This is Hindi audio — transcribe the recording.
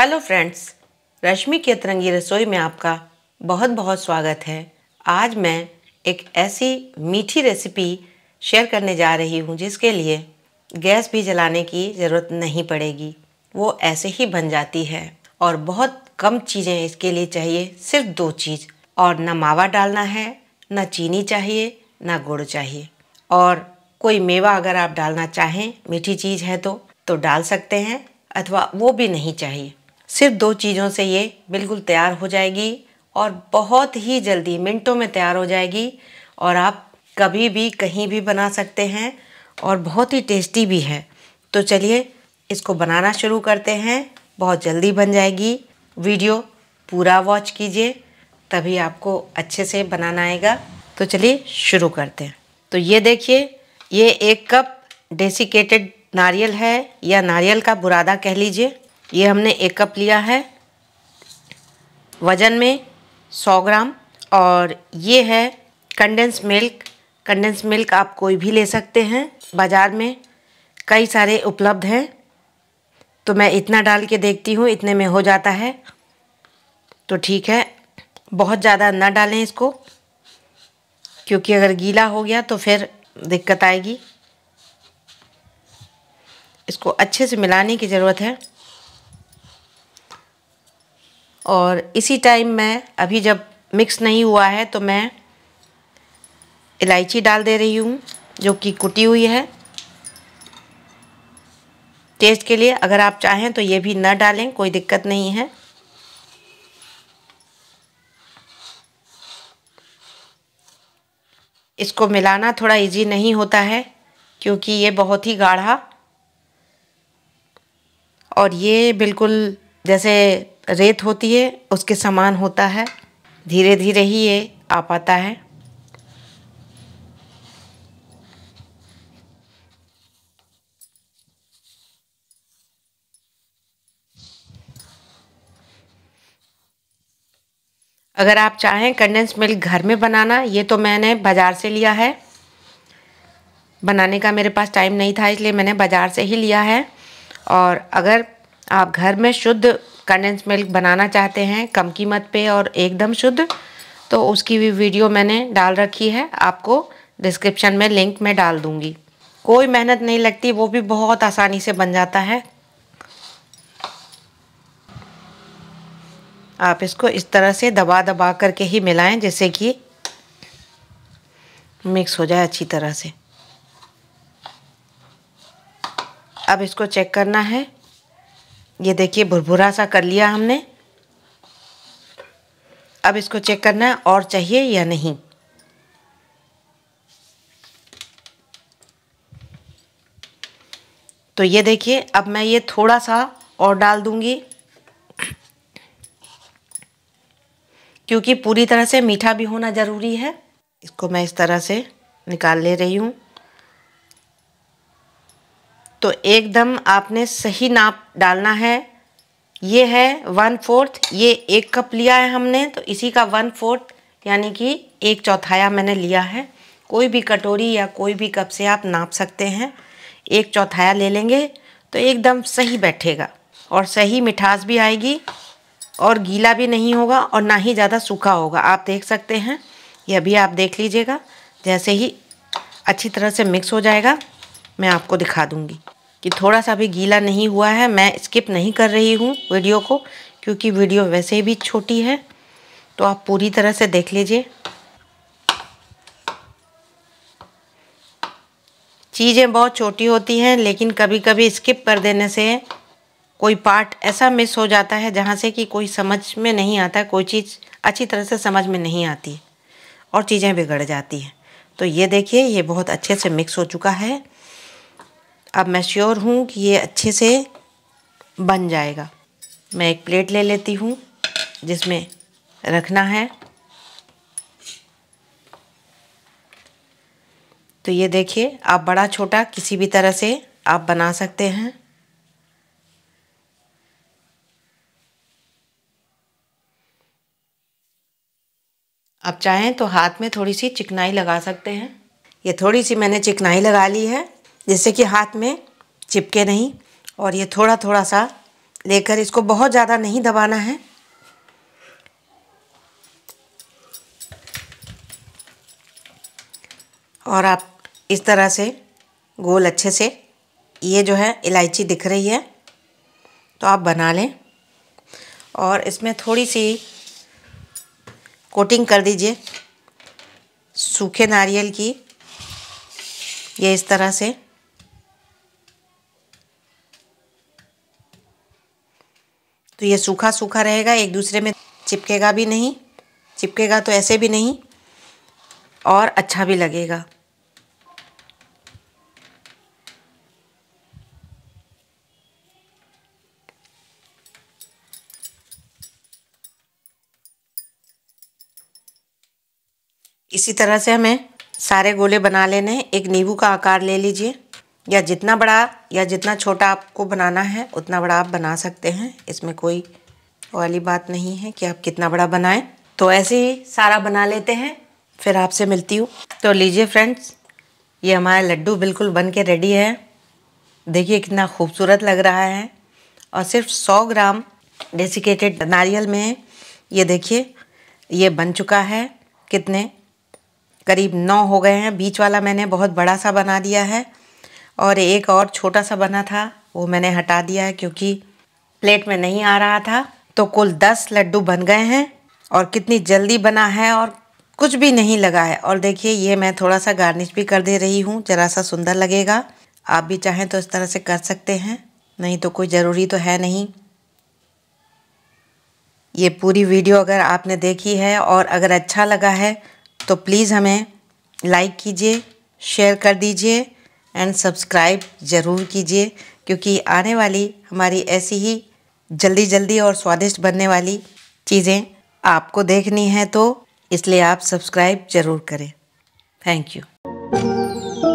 हेलो फ्रेंड्स रश्मि के तरंगी रसोई में आपका बहुत बहुत स्वागत है आज मैं एक ऐसी मीठी रेसिपी शेयर करने जा रही हूँ जिसके लिए गैस भी जलाने की ज़रूरत नहीं पड़ेगी वो ऐसे ही बन जाती है और बहुत कम चीज़ें इसके लिए चाहिए सिर्फ दो चीज़ और न मावा डालना है ना चीनी चाहिए न गुड़ चाहिए और कोई मेवा अगर आप डालना चाहें मीठी चीज़ है तो तो डाल सकते हैं अथवा वो भी नहीं चाहिए सिर्फ दो चीज़ों से ये बिल्कुल तैयार हो जाएगी और बहुत ही जल्दी मिनटों में तैयार हो जाएगी और आप कभी भी कहीं भी बना सकते हैं और बहुत ही टेस्टी भी है तो चलिए इसको बनाना शुरू करते हैं बहुत जल्दी बन जाएगी वीडियो पूरा वॉच कीजिए तभी आपको अच्छे से बनाना आएगा तो चलिए शुरू करते हैं तो ये देखिए ये एक कप डेसिकेटेड नारियल है या नारियल का बुरादा कह लीजिए ये हमने एक कप लिया है वज़न में 100 ग्राम और ये है कंडेंस मिल्क कंडेंस मिल्क आप कोई भी ले सकते हैं बाज़ार में कई सारे उपलब्ध हैं तो मैं इतना डाल के देखती हूँ इतने में हो जाता है तो ठीक है बहुत ज़्यादा ना डालें इसको क्योंकि अगर गीला हो गया तो फिर दिक्कत आएगी इसको अच्छे से मिलाने की ज़रूरत है और इसी टाइम मैं अभी जब मिक्स नहीं हुआ है तो मैं इलायची डाल दे रही हूँ जो कि कुटी हुई है टेस्ट के लिए अगर आप चाहें तो ये भी ना डालें कोई दिक्कत नहीं है इसको मिलाना थोड़ा इजी नहीं होता है क्योंकि ये बहुत ही गाढ़ा और ये बिल्कुल जैसे रेत होती है उसके समान होता है धीरे धीरे ही ये आ पाता है अगर आप चाहें कंडेंस मिल्क घर में बनाना ये तो मैंने बाज़ार से लिया है बनाने का मेरे पास टाइम नहीं था इसलिए मैंने बाज़ार से ही लिया है और अगर आप घर में शुद्ध कंडेंस मिल्क बनाना चाहते हैं कम कीमत पे और एकदम शुद्ध तो उसकी भी वीडियो मैंने डाल रखी है आपको डिस्क्रिप्शन में लिंक में डाल दूँगी कोई मेहनत नहीं लगती वो भी बहुत आसानी से बन जाता है आप इसको इस तरह से दबा दबा करके ही मिलाएं जैसे कि मिक्स हो जाए अच्छी तरह से अब इसको चेक करना है ये देखिए भुरभुरा सा कर लिया हमने अब इसको चेक करना है और चाहिए या नहीं तो ये देखिए अब मैं ये थोड़ा सा और डाल दूंगी क्योंकि पूरी तरह से मीठा भी होना ज़रूरी है इसको मैं इस तरह से निकाल ले रही हूँ तो एकदम आपने सही नाप डालना है ये है वन फोर्थ ये एक कप लिया है हमने तो इसी का वन फोर्थ यानी कि एक चौथाया मैंने लिया है कोई भी कटोरी या कोई भी कप से आप नाप सकते हैं एक चौथाया ले लेंगे तो एकदम सही बैठेगा और सही मिठास भी आएगी और गीला भी नहीं होगा और ना ही ज़्यादा सूखा होगा आप देख सकते हैं यह भी आप देख लीजिएगा जैसे ही अच्छी तरह से मिक्स हो जाएगा मैं आपको दिखा दूंगी कि थोड़ा सा भी गीला नहीं हुआ है मैं स्किप नहीं कर रही हूँ वीडियो को क्योंकि वीडियो वैसे भी छोटी है तो आप पूरी तरह से देख लीजिए चीज़ें बहुत छोटी होती हैं लेकिन कभी कभी स्किप कर देने से कोई पार्ट ऐसा मिस हो जाता है जहाँ से कि कोई समझ में नहीं आता कोई चीज़ अच्छी तरह से समझ में नहीं आती और चीज़ें बिगड़ जाती हैं तो ये देखिए ये बहुत अच्छे से मिक्स हो चुका है अब मैं श्योर हूँ कि ये अच्छे से बन जाएगा मैं एक प्लेट ले लेती हूँ जिसमें रखना है तो ये देखिए आप बड़ा छोटा किसी भी तरह से आप बना सकते हैं आप चाहें तो हाथ में थोड़ी सी चिकनाई लगा सकते हैं ये थोड़ी सी मैंने चिकनाई लगा ली है जिससे कि हाथ में चिपके नहीं और ये थोड़ा थोड़ा सा लेकर इसको बहुत ज़्यादा नहीं दबाना है और आप इस तरह से गोल अच्छे से ये जो है इलायची दिख रही है तो आप बना लें और इसमें थोड़ी सी कोटिंग कर दीजिए सूखे नारियल की ये इस तरह से तो ये सूखा सूखा रहेगा एक दूसरे में चिपकेगा भी नहीं चिपकेगा तो ऐसे भी नहीं और अच्छा भी लगेगा इसी तरह से हमें सारे गोले बना लेने हैं एक नींबू का आकार ले लीजिए या जितना बड़ा या जितना छोटा आपको बनाना है उतना बड़ा आप बना सकते हैं इसमें कोई वाली बात नहीं है कि आप कितना बड़ा बनाएं तो ऐसे ही सारा बना लेते हैं फिर आपसे मिलती हूँ तो लीजिए फ्रेंड्स ये हमारे लड्डू बिल्कुल बन के रेडी है देखिए कितना खूबसूरत लग रहा है और सिर्फ 100 ग्राम डेसिकेटेड नारियल में ये देखिए ये बन चुका है कितने करीब नौ हो गए हैं बीच वाला मैंने बहुत बड़ा सा बना दिया है और एक और छोटा सा बना था वो मैंने हटा दिया है क्योंकि प्लेट में नहीं आ रहा था तो कुल दस लड्डू बन गए हैं और कितनी जल्दी बना है और कुछ भी नहीं लगा है और देखिए ये मैं थोड़ा सा गार्निश भी कर दे रही हूँ ज़रा सा सुंदर लगेगा आप भी चाहें तो इस तरह से कर सकते हैं नहीं तो कोई ज़रूरी तो है नहीं ये पूरी वीडियो अगर आपने देखी है और अगर अच्छा लगा है तो प्लीज़ हमें लाइक कीजिए शेयर कर दीजिए एंड सब्सक्राइब ज़रूर कीजिए क्योंकि आने वाली हमारी ऐसी ही जल्दी जल्दी और स्वादिष्ट बनने वाली चीज़ें आपको देखनी है तो इसलिए आप सब्सक्राइब ज़रूर करें थैंक यू